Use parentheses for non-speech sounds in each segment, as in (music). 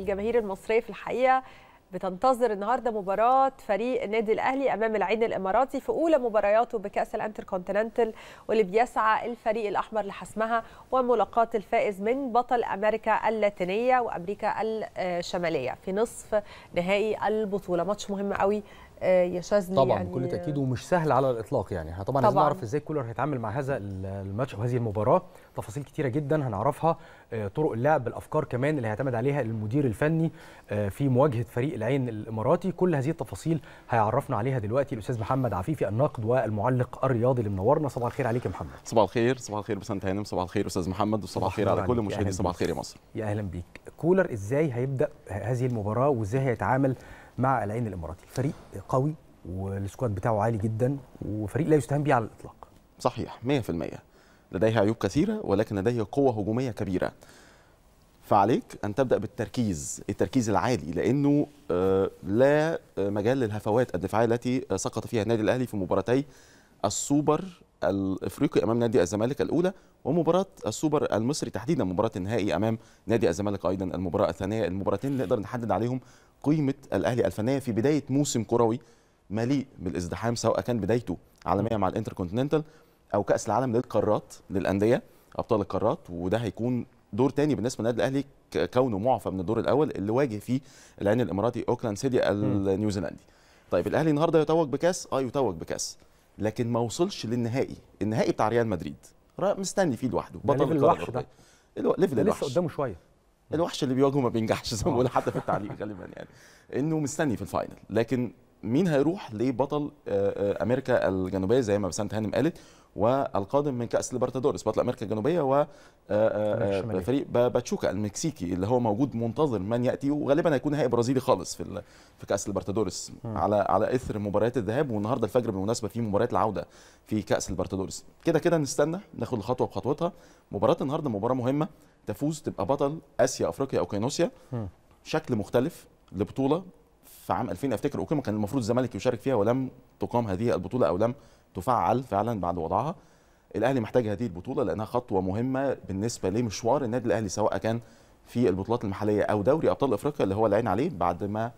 الجماهير المصريه في الحقيقه بتنتظر النهارده مباراه فريق النادي الاهلي امام العين الاماراتي في اولى مبارياته بكاس الانتر كونتيننتال واللي بيسعى الفريق الاحمر لحسمها وملاقاه الفائز من بطل امريكا اللاتينيه وامريكا الشماليه في نصف نهائي البطوله ماتش مهم قوي آه، يشزني طبعا يعني بكل تاكيد ومش سهل على الاطلاق يعني احنا طبعا, طبعا. لازم نعرف ازاي كولر هيتعامل مع هذا الماتش او هذه المباراه تفاصيل كتيره جدا هنعرفها آه، طرق اللعب الافكار كمان اللي هيعتمد عليها المدير الفني آه، في مواجهه فريق العين الاماراتي كل هذه التفاصيل هيعرفنا عليها دلوقتي الاستاذ محمد عفيفي النقد والمعلق الرياضي اللي منورنا صباح الخير عليك يا محمد صباح الخير صباح الخير بسنت هانم صباح الخير استاذ محمد وصباح الخير على كل مشاهدي صباح الخير يا مصر يا اهلا بيك كولر ازاي هيبدا هذه المباراه وازاي هيتعامل مع العين الاماراتي فريق قوي والسكواد بتاعه عالي جدا وفريق لا يستهان به على الاطلاق صحيح 100% لديها عيوب كثيره ولكن لديه قوه هجوميه كبيره فعليك ان تبدا بالتركيز التركيز العالي لانه آه، لا آه، مجال للهفوات الدفاعيه التي آه، سقط فيها النادي الاهلي في مباراتي السوبر الافريقي امام نادي الزمالك الاولى ومباراه السوبر المصري تحديدا مباراه النهائي امام نادي الزمالك ايضا المباراه الثانيه المباراتين اللي نقدر نحدد عليهم قيمه الاهلي الفنيه في بدايه موسم كروي مليء بالازدحام سواء كان بدايته عالميه مع الانتركونتيننتال او كاس العالم للقارات للانديه ابطال القارات وده هيكون دور تاني بالنسبه للنادي الاهلي كونه معفى من الدور الاول اللي واجه فيه العين الاماراتي اوكلاند سيتي النيوزيلندي طيب الاهلي النهارده يتوج بكاس اه يتوج بكاس لكن ما وصلش للنهائي النهائي بتاع ريال مدريد مستني فيه لوحده بطل الوحش ده ليفل الوحش لسه قدامه شويه الوحش اللي بيواجهه ما بينجحش زي ما بقول حتى في التعليق (laughs) غالبا يعني انه مستني في الفاينل لكن مين هيروح لبطل آه، آه، امريكا الجنوبيه زي ما بسنت هانم قالت والقادم من كاس ليبرتادوريس بطل امريكا الجنوبيه و آه، آه، فريق باتشوكا المكسيكي اللي هو موجود منتظر من ياتي وغالبا هيكون نهائي برازيلي خالص في في كاس ليبرتادوريس على على اثر مباريات الذهاب والنهارده الفجر بالمناسبه في مباريات العوده في كاس ليبرتادوريس كده كده نستنى ناخد الخطوه بخطوتها مباراه النهارده مباراه مهمه تفوز تبقى بطل اسيا افريقيا اوكيانوسيا شكل مختلف لبطوله في عام 2000 افتكر اوكيما كان المفروض الزمالك يشارك فيها ولم تقام هذه البطوله او لم تفعل فعلا بعد وضعها الاهلي محتاج هذه البطوله لانها خطوه مهمه بالنسبه لمشوار النادي الاهلي سواء كان في البطولات المحليه او دوري ابطال افريقيا اللي هو العين عليه بعد ما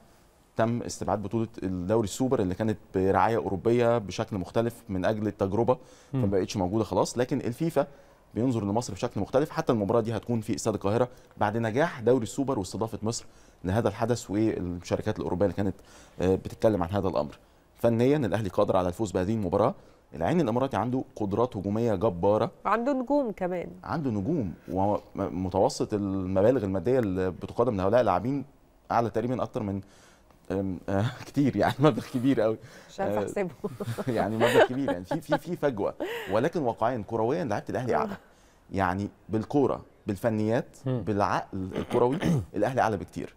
تم استبعاد بطوله الدوري السوبر اللي كانت برعايه اوروبيه بشكل مختلف من اجل التجربه فما بقتش موجوده خلاص لكن الفيفا بينظر لمصر بشكل مختلف حتى المباراه دي هتكون في استاد القاهره بعد نجاح دوري السوبر واستضافه مصر لهذا الحدث والمشاركات الاوروبيه اللي كانت آه، بتتكلم عن هذا الامر فنيا الاهلي قادر على الفوز بهذه المباراه العين الاماراتي عنده قدرات هجوميه جباره وعنده نجوم كمان عنده نجوم ومتوسط المبالغ الماديه اللي بتقدم لهؤلاء اللاعبين اعلى تقريبا اكتر من آه، (laughs) كتير يعني مبلغ كبير قوي مش عارف آه، احسبه (laughs) يعني مبلغ كبير يعني في في في فجوه ولكن واقعيا كرويا لعيبه الاهلي اعلى يعني بالكوره بالفنيات بالعقل الكروي الاهلي اعلى بكتير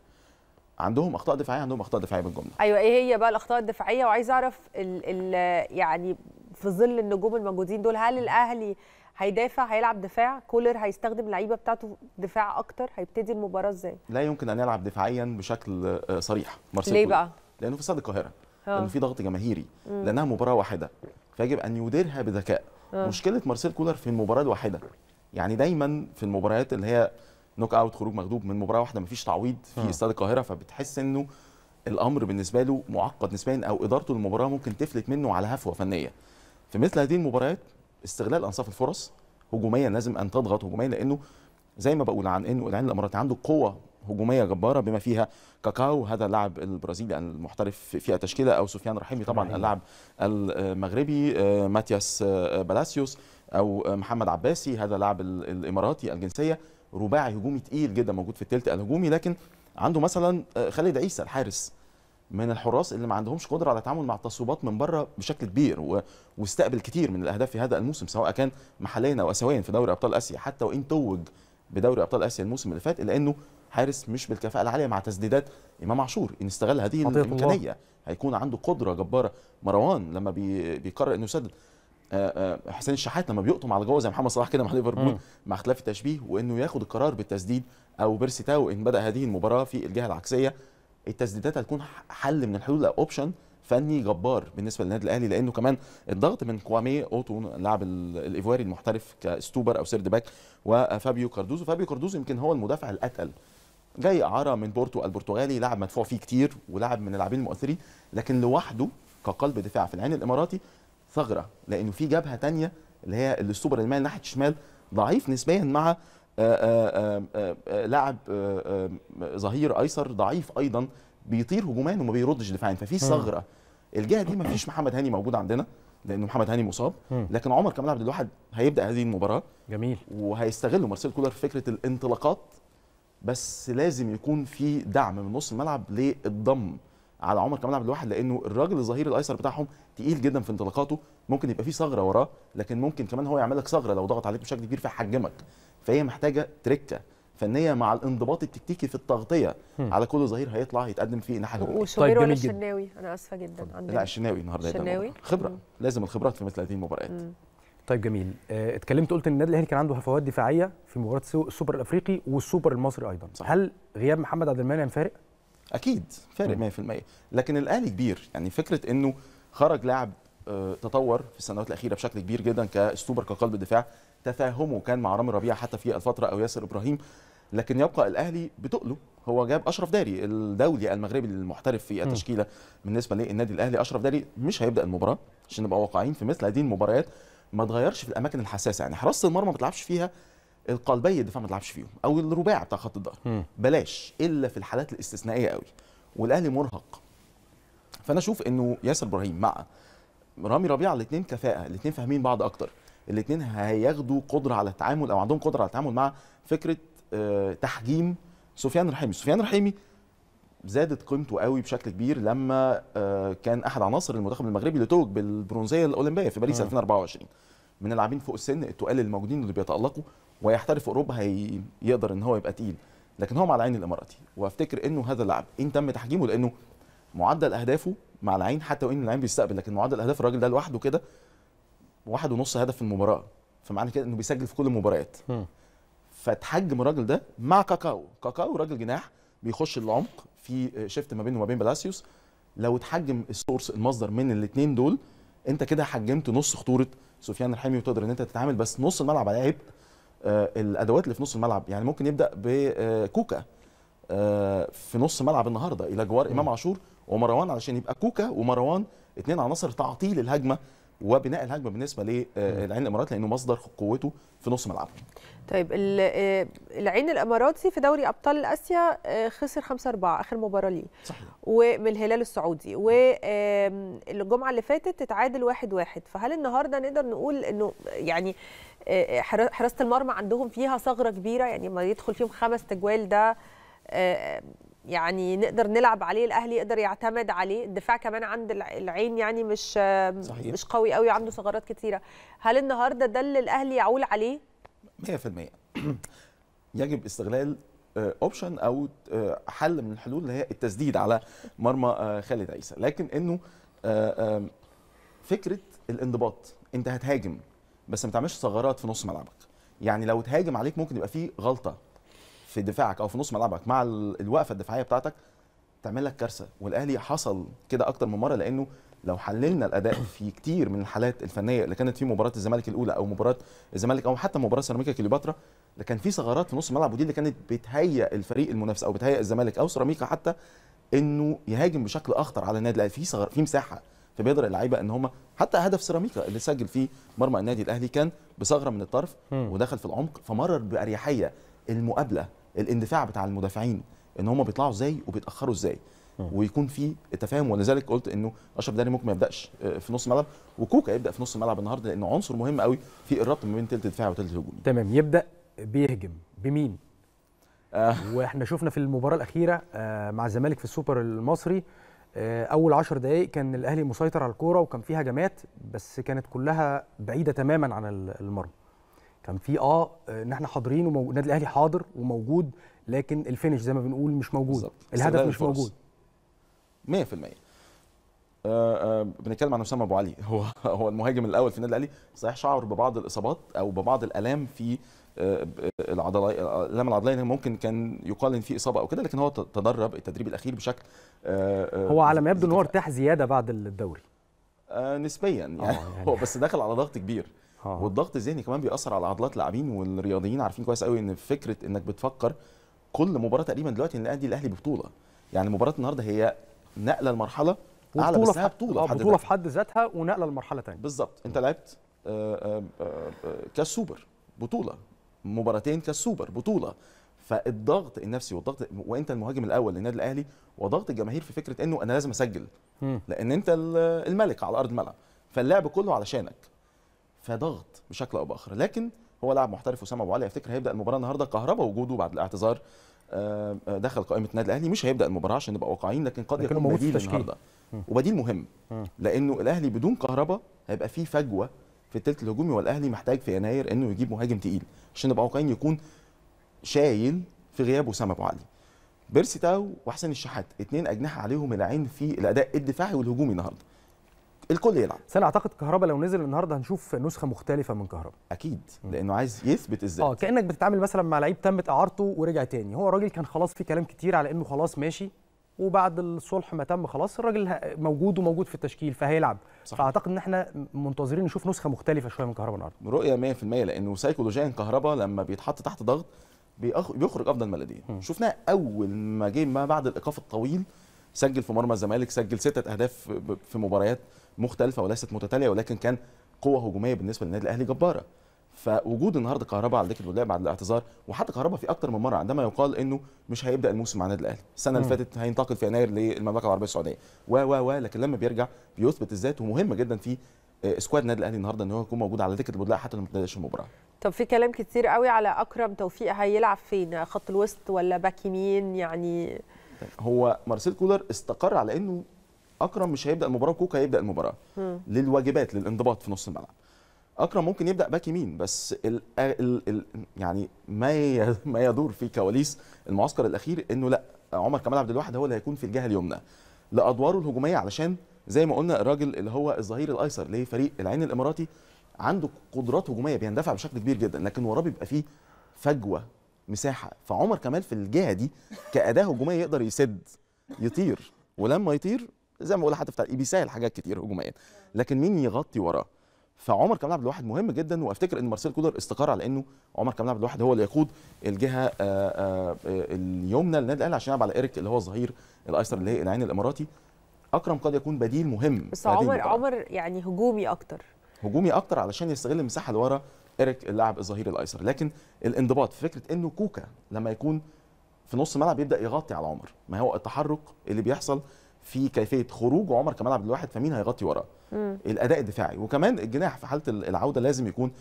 عندهم اخطاء دفاعيه عندهم اخطاء دفاعيه بالجمله ايوه ايه هي بقى الاخطاء الدفاعيه وعايز اعرف الـ الـ يعني في ظل النجوم الموجودين دول هل الاهلي هيدافع هيلعب دفاع كولر هيستخدم اللعيبه بتاعته دفاع اكتر هيبتدي المباراه ازاي لا يمكن ان يلعب دفاعيا بشكل آه، صريح مارسيل ليه بقى لانه في استاد القاهره آه. لانه في ضغط جماهيري مم. لانها مباراه واحده فيجب ان يديرها بذكاء آه. مشكله مارسيل كولر في المباراه الواحده يعني دايما في المباريات اللي هي نوك اوت خروج مغلوب من مباراه واحده مفيش تعويض في استاد القاهره فبتحس انه الامر بالنسبه له معقد نسبيا او ادارته للمباراه ممكن تفلت منه على هفوه فنيه في مثل هذه المباريات استغلال انصاف الفرص هجوميا لازم ان تضغط هجوميا لانه زي ما بقول عن انه العين الاماراتي عنده قوه هجوميه جباره بما فيها كاكاو هذا اللاعب البرازيلي المحترف في التشكيله او سفيان رحيمي طبعا اللاعب المغربي آه، ماتياس آه، بلاسيوس او آه، محمد عباسي هذا اللاعب الاماراتي الجنسيه رباعي هجومي تقيل جدا موجود في الثلث الهجومي لكن عنده مثلا آه، خالد عيسى الحارس من الحراس اللي ما عندهمش قدره على التعامل مع التصويبات من بره بشكل كبير واستقبل كتير من الاهداف في هذا الموسم سواء كان محليا او اسيويا في دوري ابطال اسيا حتى وان توج بدوري ابطال اسيا الموسم اللي فات الا انه حارس مش بالكفاءه العاليه مع تسديدات امام عاشور ان استغل هذه الامكانيه هيكون عنده قدره جباره مروان لما بيقرر انه يسدد آه، آه، حسين الشحات لما بيقطم على جوه زي محمد صلاح كده مع ليفربول مع اختلاف التشبيه وانه ياخد القرار بالتسديد او بيرسي تاو ان بدا هذه المباراه في الجهه العكسيه التسديدات هتكون حل من الحلول او اوبشن فني جبار بالنسبه للنادي الاهلي لانه كمان الضغط من كوامي اوتو اللاعب الايفواري المحترف كستوبر او سيرد باك وفابيو كاردوزو فابيو كاردوزو يمكن هو المدافع الاتقل جاي اعاره من بورتو البرتغالي لاعب مدفوع فيه كتير ولاعب من اللاعبين المؤثرين لكن لوحده كقلب دفاع في العين الاماراتي ثغره لانه في جبهه ثانيه اللي هي السوبر المال ناحيه الشمال ضعيف نسبيا مع آه، آه، آه، لاعب ظهير ايسر ضعيف ايضا بيطير هجوميا وما بيردش دفاعيا ففي ثغره الجهه دي ما فيش محمد هاني موجود عندنا لان محمد هاني مصاب لكن عمر كمال عبد الواحد هيبدا هذه المباراه جميل وهيستغله مارسيل كولر في فكره الانطلاقات بس لازم يكون في دعم من نص الملعب للضم على عمر كمال عبد الواحد لانه الراجل الظهير الايسر بتاعهم تقيل جدا في انطلاقاته ممكن يبقى فيه ثغره وراه لكن ممكن كمان هو يعمل لك ثغره لو ضغط عليك بشكل كبير فيحجمك فهي محتاجه تركه فنيه مع الانضباط التكتيكي في التغطيه هم. على كل ظهير هيطلع يتقدم فيه ناحيه الهجوم طيب ولا الشناوي انا اسفه جدا عندي لا الشناوي النهارده الشناوي خبره مم. لازم الخبرات في مثل هذه المباريات طيب جميل اه اتكلمت قلت ان النادي الاهلي كان عنده هفوات دفاعيه في مباراه السوبر الافريقي والسوبر المصري ايضا صح. هل غياب محمد عبد المنعم فارق اكيد فارق 100% لكن الاهلي كبير يعني فكره انه خرج لاعب آه، تطور في السنوات الاخيره بشكل كبير جدا كاستوبر كقلب دفاع تفاهمه كان مع رامي ربيع حتى في الفتره او ياسر ابراهيم لكن يبقى الاهلي بتقله هو جاب اشرف داري الدولي المغربي المحترف في التشكيله بالنسبه للنادي الاهلي اشرف داري مش هيبدا المباراه عشان نبقى واقعيين في مثل هذه المباريات ما تغيرش في الاماكن الحساسه يعني حراسه المرمى ما بتلعبش فيها القلبي الدفاع ما تلعبش فيهم او الرباع بتاع خط الظهر بلاش الا في الحالات الاستثنائيه قوي والاهلي مرهق فانا اشوف انه ياسر ابراهيم مع رامي ربيعه الاثنين كفاءه الاثنين فاهمين بعض اكتر الاثنين هياخدوا قدره على التعامل او عندهم قدره على التعامل مع فكره آه، تحجيم سفيان رحيمي سفيان رحيمي زادت قيمته قوي بشكل كبير لما آه، كان احد عناصر المنتخب المغربي اللي توج بالبرونزيه الاولمبيه في باريس 2024 من اللاعبين فوق السن التقال الموجودين اللي بيتالقوا ويحترف في اوروبا هيقدر ان هو يبقى تقيل لكن هو مع العين الاماراتي وافتكر انه هذا اللاعب ان تم تحجيمه لانه معدل اهدافه مع العين حتى وان العين بيستقبل لكن معدل اهداف الراجل ده لوحده كده واحد ونص هدف في المباراه فمعنى كده انه بيسجل في كل المباريات فتحجم الراجل ده مع كاكاو كاكاو راجل جناح بيخش العمق في شيفت ما بينه وما بين بلاسيوس لو اتحجم السورس المصدر من الاثنين دول انت كده حجمت نص خطوره سفيان الحامي وتقدر ان انت تتعامل بس نص الملعب على آه، الادوات اللي في نص الملعب يعني ممكن يبدا بكوكا آه، آه، في نص ملعب النهارده الى جوار امام عاشور ومروان علشان يبقى كوكا ومروان اثنين عناصر تعطيل الهجمه وبناء الهجمه بالنسبه للعين آه، الامارات لانه مصدر قوته في نص ملعبهم. طيب آه، العين الاماراتي في دوري ابطال اسيا آه، خسر 5 4 اخر مباراه ليه صحيح ومن الهلال السعودي والجمعه اللي فاتت اتعادل 1 1 فهل النهارده نقدر نقول انه يعني حراسه المرمى عندهم فيها ثغره كبيره يعني ما يدخل فيهم خمس تجوال ده يعني نقدر نلعب عليه الاهلي يقدر يعتمد عليه الدفاع كمان عند العين يعني مش صحيح. مش قوي قوي عنده ثغرات كثيره هل النهارده ده اللي الاهلي يعول عليه 100% (clears throat) يجب استغلال اوبشن آه، او آه، حل من الحلول اللي هي التسديد على مرمى آه، خالد عيسى لكن انه فكره الانضباط انت هتهاجم بس ما تعملش ثغرات في نص ملعبك يعني لو تهاجم عليك ممكن يبقى فيه غلطه في دفاعك او في نص ملعبك مع الوقفه الدفاعيه بتاعتك تعمل لك كارثه والاهلي حصل كده اكتر من مره لانه لو حللنا الاداء في كتير من الحالات الفنيه اللي كانت في مباراه الزمالك الاولى او مباراه الزمالك او حتى مباراه سيراميكا كليوباترا لكان في ثغرات في نص الملعب ودي اللي كانت بتهيئ الفريق المنافس او بتهيئ الزمالك او سيراميكا حتى انه يهاجم بشكل اخطر على النادي الاهلي في ثغر في مساحه فبيقدر اللعيبه ان هم حتى هدف سيراميكا اللي سجل فيه مرمى النادي الاهلي كان بثغره من الطرف ودخل في العمق فمرر باريحيه المقابله الاندفاع بتاع المدافعين ان هم بيطلعوا ازاي وبيتاخروا ازاي ويكون في تفاهم ولذلك قلت انه اشرف داني ممكن ما يبداش آه، في نص الملعب وكوكا يبدا في نص الملعب النهارده لانه عنصر مهم قوي في الربط ما بين ثلث دفاع وثلث هجوم تمام يبدا بيهجم بمين آه. واحنا شفنا في المباراه الاخيره آه مع الزمالك في السوبر المصري آه اول 10 دقائق كان الاهلي مسيطر على الكوره وكان فيه هجمات بس كانت كلها بعيده تماما عن المرمى كان في آه،, اه ان احنا حاضرين والنادي الاهلي حاضر وموجود لكن الفينش زي ما بنقول مش موجود بالزبط. الهدف مش الفرص. موجود 100% آه،, أه بنتكلم عن اسامه ابو علي (laughs) هو هو المهاجم الاول في النادي الاهلي صحيح شعر ببعض الاصابات او ببعض الالام في آه، العضلات الالام العضليه ممكن كان يقال ان في اصابه او كده لكن هو تدرب التدريب الاخير بشكل أه هو على ما يبدو ان هو ارتاح زياده بعد الدوري أه نسبيا يعني, يعني (laughs) هو بس دخل على ضغط كبير آه. والضغط الذهني كمان بيأثر على عضلات اللاعبين والرياضيين عارفين كويس قوي ان فكره انك بتفكر كل مباراه تقريبا دلوقتي النادي الاهلي ببطوله يعني مباراه النهارده هي نقله لمرحله اعلى بس بطوله بطوله في آه، حد, بطولة في حد ذاتها ونقله لمرحله ثانيه بالظبط انت لعبت آه، آه، كاس سوبر بطوله مباراتين كاس سوبر بطوله فالضغط النفسي والضغط وانت المهاجم الاول للنادي الاهلي وضغط الجماهير في فكره انه انا لازم اسجل لان انت الملك على ارض الملعب فاللعب كله علشانك فضغط بشكل او باخر لكن هو لاعب محترف اسامه ابو علي افتكر هيبدا المباراه النهارده كهربا وجوده بعد الاعتذار آه، آه، دخل قائمه النادي الاهلي مش هيبدا المباراه عشان نبقى واقعيين لكن قد يكون بديل النهارده وبديل مهم لانه الاهلي بدون كهربا هيبقى فيه فجوه في الثلث الهجومي والأهلي محتاج في يناير إنه يجيب مهاجم تقيل عشان نبقى واقعيين يكون شايل في غياب أسامة أبو علي. بيرسي تاو وحسن الشحات اثنين أجنحة عليهم العين في الأداء الدفاعي والهجومي النهارده. الكل يلعب بس انا اعتقد كهربا لو نزل النهارده هنشوف نسخه مختلفه من كهربا اكيد لانه عايز يثبت الذات اه كانك بتتعامل مثلا مع لعيب تمت اعارته ورجع تاني هو الراجل كان خلاص في كلام كتير على انه خلاص ماشي وبعد الصلح ما تم خلاص الراجل موجود وموجود في التشكيل فهيلعب صحيح. فاعتقد ان احنا منتظرين نشوف نسخه مختلفه شويه من كهربا النهارده رؤيه 100% لانه سيكولوجيا كهربا لما بيتحط تحت ضغط بيخرج افضل ما لديه شفناه اول ما جه ما بعد الايقاف الطويل سجل في مرمى الزمالك سجل ستة اهداف في مباريات مختلفه وليست متتاليه ولكن كان قوه هجوميه بالنسبه للنادي الاهلي جباره فوجود النهارده كهربا على دكه اللعب بعد الاعتذار وحتى كهربا في اكتر من مره عندما يقال انه مش هيبدا الموسم مع النادي الاهلي السنه اللي فاتت هينتقل في يناير للمملكه العربيه السعوديه و و و لكن لما بيرجع بيثبت الذات ومهم جدا في آه، سكواد النادي الاهلي النهارده ان هو يكون موجود على دكه البدلاء حتى لو ما بداش المباراه طب في كلام كتير قوي على اكرم توفيق هيلعب فين خط الوسط ولا باك يمين يعني هو مارسيل كولر استقر على انه اكرم مش هيبدا المباراه وكوكا هيبدا المباراه للواجبات للانضباط في نص الملعب اكرم ممكن يبدا باك يمين بس الـ الـ الـ يعني ما (laughs) ما يدور في كواليس المعسكر الاخير انه لا عمر كمال عبد الواحد هو اللي هيكون في الجهه اليمنى لادواره الهجوميه علشان زي ما قلنا الراجل اللي هو الظهير الايسر لفريق العين الاماراتي عنده قدرات هجوميه بيندفع بشكل كبير جدا لكن وراه بيبقى فيه فجوه مساحه فعمر كمال في الجهه دي كاداه هجوميه يقدر يسد يطير ولما يطير زي ما بقول حتى في بيسهل حاجات كتير هجوميا لكن مين يغطي وراه فعمر كمال عبد الواحد مهم جدا وافتكر ان مارسيل كولر استقر على انه عمر كمال عبد الواحد هو اللي يقود الجهه آه، آه، آه، اليمنى للنادي الاهلي عشان يلعب على ايريك اللي هو الظهير الايسر اللي هي العين الاماراتي اكرم قد يكون بديل مهم بس عمر عمر يعني هجومي اكتر هجومي اكتر علشان يستغل المساحه اللي ورا إيريك اللاعب الظهير الأيسر لكن الانضباط فكرة أنه كوكا لما يكون في نص الملعب يبدأ يغطي على عمر ما هو التحرك اللي بيحصل في كيفيه خروج عمر كملعب الواحد فمين هيغطي وراه الاداء الدفاعي وكمان الجناح في حاله العوده لازم يكون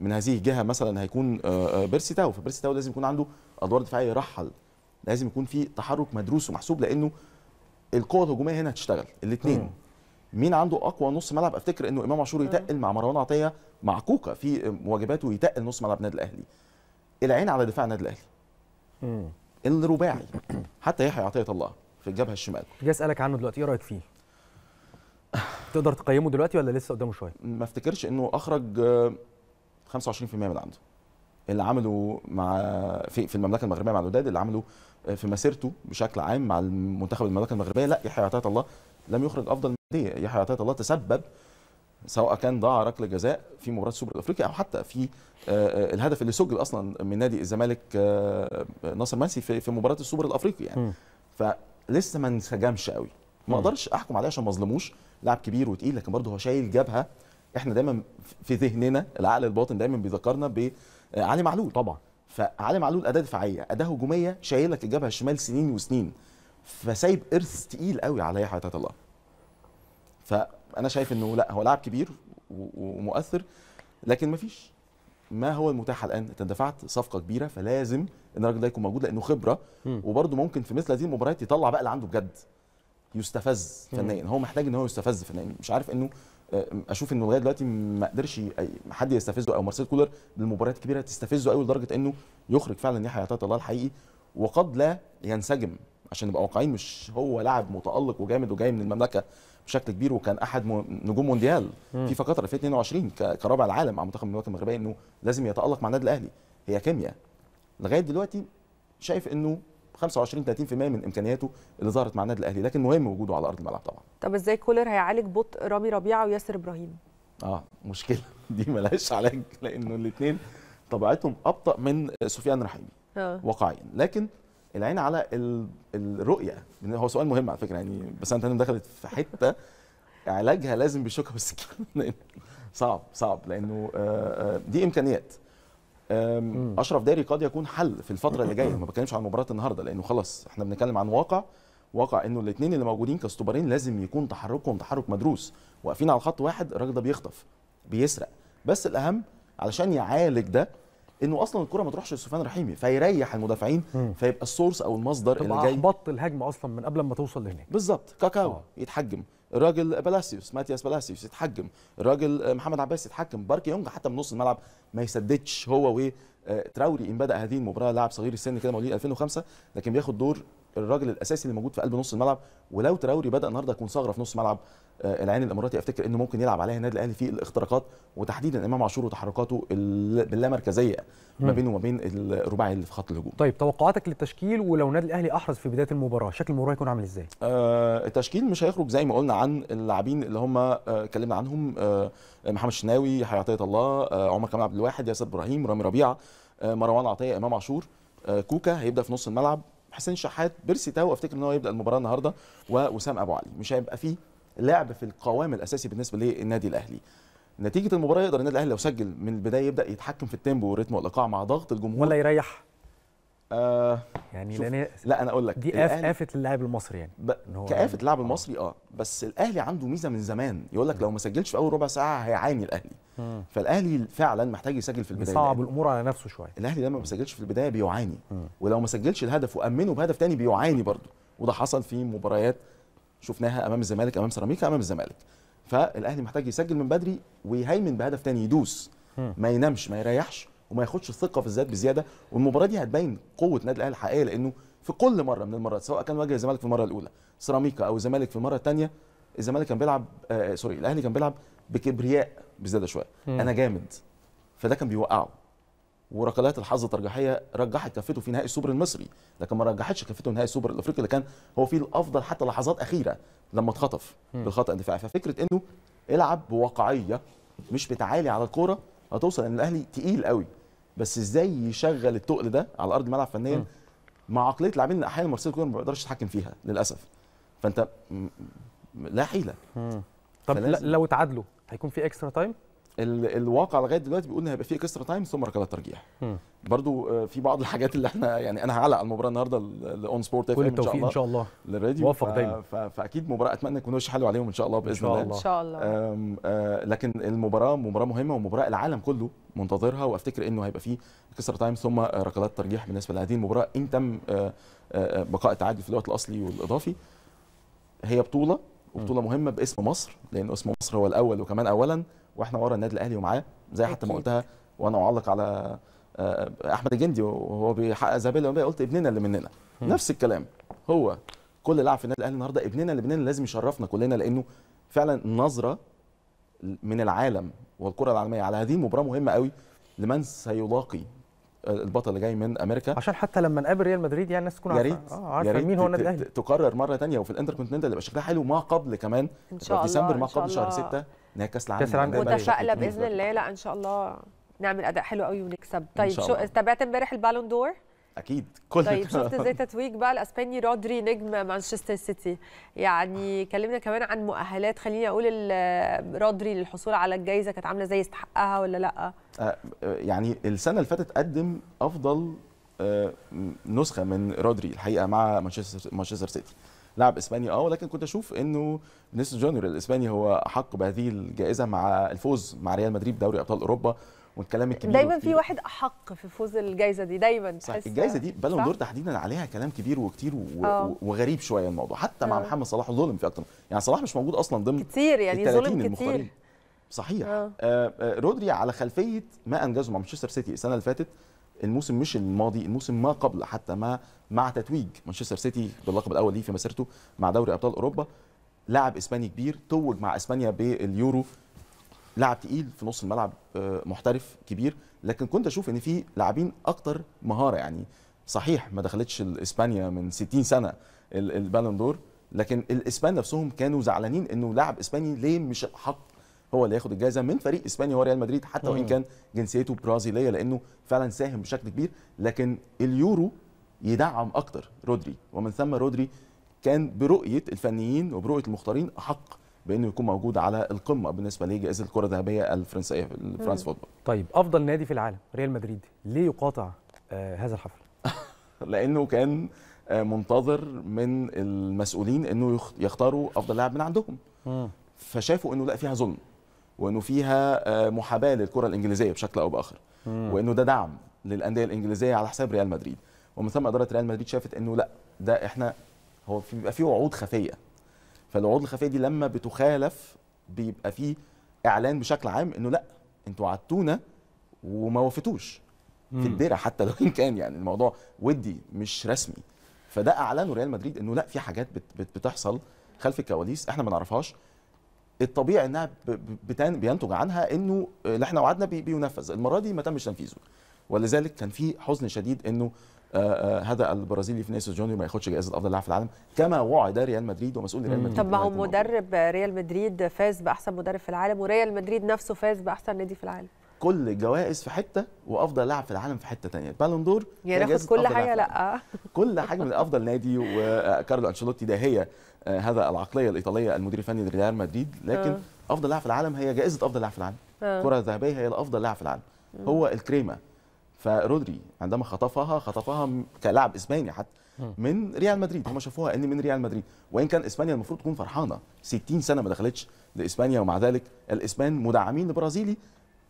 من هذه الجهه مثلا هيكون آه، آه، بيرسي تاو فبيرسي تاو لازم يكون عنده ادوار دفاعيه يرحل لازم يكون في تحرك مدروس ومحسوب لانه القوه الهجوميه هنا هتشتغل الاثنين مين عنده اقوى نص ملعب افتكر انه امام عاشور آه. يتقل مع مروان عطيه مع كوكا في مواجباته يتقل نص ملعب النادي الاهلي العين على دفاع النادي الاهلي الرباعي حتى يحيى عطيه الله في الجبهه الشمال جاي اسالك عنه دلوقتي ايه رايك فيه تقدر تقيمه دلوقتي ولا لسه قدامه شويه ما افتكرش انه اخرج 25% آه، من عنده اللي عمله مع في, في المملكه المغربيه مع الوداد اللي عمله آه، في مسيرته بشكل عام مع المنتخب المملكه المغربيه لا يحيى عطيه الله لم يخرج افضل من دي يحيى عطيه الله تسبب سواء كان ضاع ركله جزاء في مباراه السوبر الافريقي او حتى في آه، آه، الهدف اللي سجل اصلا من نادي الزمالك آه، ناصر منسي في مباراه السوبر الافريقي يعني فلسه ما انسجمش قوي ما اقدرش احكم عليه عشان ما اظلموش لاعب كبير وتقيل لكن برضه هو شايل جبهه احنا دايما في ذهننا العقل الباطن دايما بيذكرنا بعلي معلول طبعا فعلي معلول اداه دفاعيه اداه هجوميه شايل لك الجبهه الشمال سنين وسنين فسايب ارث تقيل قوي عليا حياه الله فانا شايف انه لا هو لاعب كبير ومؤثر لكن مفيش ما هو المتاح الان انت دفعت صفقه كبيره فلازم ان الراجل ده يكون موجود لانه خبره وبرده ممكن في مثل هذه المباريات يطلع بقى اللي عنده بجد يستفز فنيا هو محتاج ان هو يستفز فنيا مش عارف انه آه، اشوف انه لغايه دلوقتي ما قدرش حد يستفزه او مارسيل كولر بالمباريات الكبيره تستفزه قوي لدرجه انه يخرج فعلا يحيى عطيه الله الحقيقي وقد لا ينسجم عشان نبقى واقعيين مش هو لاعب متالق وجامد وجاي من المملكه بشكل كبير وكان احد نجوم مونديال في فترة 2022 كرابع العالم مع منتخب المملكه المغربيه انه لازم يتالق مع النادي الاهلي هي كيمياء لغايه دلوقتي شايف انه 25 30% من امكانياته اللي ظهرت مع النادي الاهلي لكن مهم وجوده على ارض الملعب طبعا طب ازاي كولر هيعالج بطء رامي ربيعه وياسر ابراهيم اه مشكله (laughs) دي ملهاش علاج لانه الاثنين طبيعتهم ابطا من سفيان رحيمي آه. واقعيا لكن العين على الرؤيه يعني هو سؤال مهم على فكره يعني بس انت دخلت في حته علاجها لازم بالشوكه والسكين (laughs) صعب صعب لانه آه، آه، دي امكانيات اشرف داري قد يكون حل في الفتره اللي جايه ما بتكلمش عن مباراه النهارده لانه خلاص احنا بنتكلم عن واقع واقع انه الاثنين اللي موجودين كاستوبرين لازم يكون تحركهم تحرك مدروس واقفين على خط واحد الراجل ده بيخطف بيسرق بس الاهم علشان يعالج ده انه اصلا الكره ما تروحش لسفيان رحيمي فيريح المدافعين فيبقى السورس او المصدر اللي جاي احبطت الهجمه اصلا من قبل ما توصل لهناك بالظبط كاكاو أوه. يتحجم الراجل بلاسيوس ماتياس بلاسيوس يتحجم الراجل محمد عباس يتحجم بارك يونج حتى من نص الملعب ما يسددش هو و آه، تراوري ان بدا هذه المباراه لاعب صغير السن كده مواليد 2005 لكن بياخد دور الراجل الاساسي اللي موجود في قلب نص الملعب ولو تراوري بدا النهارده يكون ثغره في نص ملعب آه، العين الاماراتي افتكر انه ممكن يلعب عليها النادي الاهلي في الاختراقات وتحديدا امام عاشور وتحركاته باللامركزيه ما بينه وما بين الرباعي اللي في خط الهجوم. طيب توقعاتك للتشكيل ولو النادي الاهلي احرز في بدايه المباراه شكل المباراه هيكون عامل ازاي؟ آه التشكيل مش هيخرج زي ما قلنا عن اللاعبين اللي هم آه، اتكلمنا آه عنهم آه محمد الشناوي حي عطيه الله آه عمر كمال عبد الواحد ياسر ابراهيم رامي ربيعه آه مروان عطيه امام عاشور آه كوكا هيبدا في نص الملعب حسين شحات بيرسي تاو افتكر ان هو يبدا المباراه النهارده ووسام ابو علي مش هيبقى فيه لعب في القوام الاساسي بالنسبه للنادي الاهلي نتيجه المباراه يقدر النادي الاهلي لو سجل من البدايه يبدا يتحكم في التيمبو والريتم والايقاع مع ضغط الجمهور ولا يريح آه يعني لان لا انا اقول لك دي قافه اللاعب المصري يعني كافه يعني اللاعب آه. المصري اه بس الاهلي عنده ميزه من زمان يقول لك لو ما سجلش في اول ربع ساعه هيعاني الاهلي مم. فالاهلي فعلا محتاج يسجل في البدايه بيصعب الامور على نفسه شويه الاهلي لما ما بيسجلش في البدايه بيعاني مم. ولو ما سجلش الهدف وامنه بهدف تاني بيعاني برضه وده حصل في مباريات شفناها امام الزمالك امام سيراميكا امام الزمالك فالاهلي محتاج يسجل من بدري ويهيمن بهدف تاني يدوس مم. ما ينامش ما يريحش وما ياخدش الثقه في الذات بزياده والمباراه دي هتبين قوه النادي الاهلي الحقيقيه لانه في كل مره من المرات سواء كان واجه الزمالك في المره الاولى سيراميكا او الزمالك في المره الثانيه الزمالك كان بيلعب آه،, آه سوري الاهلي كان بيلعب بكبرياء بزياده شويه انا جامد فده كان بيوقعه وركلات الحظ الترجيحيه رجحت كفته في نهائي السوبر المصري لكن ما رجحتش كفته نهائي السوبر الافريقي اللي كان هو فيه الافضل حتى لحظات اخيره لما اتخطف بالخطا الدفاعي ففكره انه العب بواقعيه مش بتعالي على الكوره هتوصل ان الاهلي تقيل قوي بس ازاي يشغل التقل ده على ارض الملعب فنيا مع عقليه لاعبين احيانا مارسيل كولر ما بيقدرش يتحكم فيها للاسف فانت لا حيله طب لو اتعادلوا هيكون في اكسترا تايم ال... الواقع لغايه دلوقتي بيقول ان هيبقى في اكسترا تايم ثم ركلات ترجيح برضو آه، في بعض الحاجات اللي احنا يعني انا هعلق على المباراه النهارده لاون سبورت كل التوفيق ان شاء الله للراديو وفق دايما فاكيد مباراه اتمنى يكون وش حلو عليهم ان شاء الله باذن الله ان شاء الله آم... آم آه، لكن المباراه مباراه مهمه ومباراه العالم كله منتظرها وافتكر انه هيبقى في اكسترا تايم ثم ركلات ترجيح بالنسبه لهذه المباراه ان تم آه، بقاء التعادل في الوقت الاصلي والاضافي هي بطوله وبطوله مهمه باسم مصر لان اسم مصر هو الاول وكمان اولا واحنا ورا النادي الاهلي ومعاه زي حتى ما قلتها وانا اعلق على آه، آه، احمد الجندي وهو بيحقق زي قلت ابننا اللي مننا نفس الكلام هو كل لاعب في النادي الاهلي النهارده ابننا اللي مننا لازم يشرفنا كلنا لانه فعلا نظره من العالم والكره العالميه على هذه المباراه مهمه قوي لمن سيلاقي آه، البطل اللي جاي من امريكا عشان حتى لما نقابل ريال مدريد يعني الناس تكون عارفه اه عارفه مين هو النادي الاهلي تقرر مره ثانيه وفي الانتر كونتيننتال يبقى شكلها حلو ما قبل كمان ان شاء الله ديسمبر ما قبل شهر 6 هي كاس العالم كاس العالم متفائله باذن الله لا ان شاء الله نعمل اداء حلو قوي ونكسب طيب شو تابعت امبارح البالون دور اكيد كل طيب (laughs) شفت ازاي تتويج بقى الاسباني رودري نجم مانشستر سيتي يعني كلمنا كمان عن مؤهلات خليني اقول رودري للحصول على الجائزه كانت عامله زي استحقها ولا لا آه يعني السنه اللي فاتت قدم افضل آه، نسخه من رودري الحقيقه مع مانشستر مانشستر سيتي لاعب اسباني اه ولكن كنت اشوف انه فينيسيوس جونيور الاسباني هو احق بهذه الجائزه مع الفوز مع ريال مدريد بدوري ابطال اوروبا والكلام الكبير دايما في واحد احق في فوز الجائزه دي دايما صح الجائزه دي بالون دور تحديدا عليها كلام كبير وكتير و... آه. وغريب شويه الموضوع حتى أوه. مع آه. محمد صلاح ظلم في اكتر يعني صلاح مش موجود اصلا ضمن كتير يعني ظلم كتير صحيح آه. آه رودري على خلفيه ما انجزه مع مانشستر سيتي السنه اللي فاتت الموسم مش الماضي الموسم ما قبل حتى ما مع تتويج مانشستر سيتي باللقب الاول ليه في مسيرته مع دوري ابطال اوروبا لاعب اسباني كبير توج مع اسبانيا باليورو لاعب تقيل في نص الملعب آه، محترف كبير لكن كنت اشوف ان في لاعبين اكتر مهاره يعني صحيح ما دخلتش اسبانيا من 60 سنه البالون دور لكن الاسبان نفسهم كانوا زعلانين انه لاعب اسباني ليه مش حط هو اللي ياخد الجائزه من فريق اسبانيا هو ريال مدريد حتى وان كان جنسيته برازيليه لانه فعلا ساهم بشكل كبير لكن اليورو يدعم اكتر رودري ومن ثم رودري كان برؤيه الفنيين وبرؤيه المختارين احق بانه يكون موجود على القمه بالنسبه لجائزه الكره الذهبيه الفرنسيه الفرنس فوتبول. طيب افضل نادي في العالم ريال مدريد ليه يقاطع آه هذا الحفل؟ (laughs) لانه كان آه، منتظر من المسؤولين انه يختاروا افضل لاعب من عندهم. فشافوا انه لا فيها ظلم. وانه فيها آه، محاباه للكره الانجليزيه بشكل او باخر وانه ده دعم للانديه الانجليزيه على حساب ريال مدريد ومن ثم اداره ريال مدريد شافت انه لا ده احنا هو بيبقى فيه وعود خفيه فالوعود الخفيه دي لما بتخالف بيبقى فيه اعلان بشكل عام انه لا انتوا عدتونا وما وفتوش في الدرع حتى لو (laughs) كان يعني الموضوع ودي مش رسمي فده اعلنه ريال مدريد انه لا في حاجات بتحصل خلف الكواليس احنا ما نعرفهاش الطبيعي انها بينتج عنها انه اللي احنا وعدنا بينفذ المره دي ما تمش تنفيذه ولذلك كان في حزن شديد انه آه، آه، هذا البرازيلي فينيسيوس جونيور ما ياخدش جائزه افضل لاعب في العالم كما وعد ريال مدريد ومسؤول ريال مدريد طب ما هو مدرب ريال مدريد فاز باحسن مدرب في العالم وريال مدريد نفسه فاز باحسن نادي في العالم كل الجوائز في حته وافضل لاعب في العالم في حته ثانيه البالون دور يعني ناخد كل حاجه لا كل حاجه من افضل نادي وكارلو آه، انشيلوتي ده هي آه، هذا العقليه الايطاليه المدير الفني لريال مدريد لكن أه. افضل لاعب في العالم هي جائزه افضل لاعب في العالم الكره آه. الذهبيه هي الافضل لاعب في العالم أه. هو الكريمه فرودري عندما خطفها خطفها كلاعب اسباني حتى من ريال مدريد هم شافوها ان من ريال مدريد وان كان اسبانيا المفروض تكون فرحانه 60 سنه ما دخلتش لاسبانيا ومع ذلك الاسبان مدعمين لبرازيلي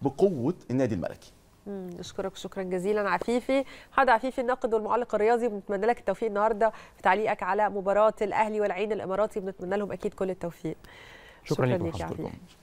بقوه النادي الملكي نشكرك شكرا جزيلا عفيفي حد عفيفي الناقد والمعلق الرياضي بنتمنى لك التوفيق النهارده في تعليقك على مباراه الاهلي والعين الاماراتي بنتمنى لهم اكيد كل التوفيق شكرا, شكرا لك عفيفي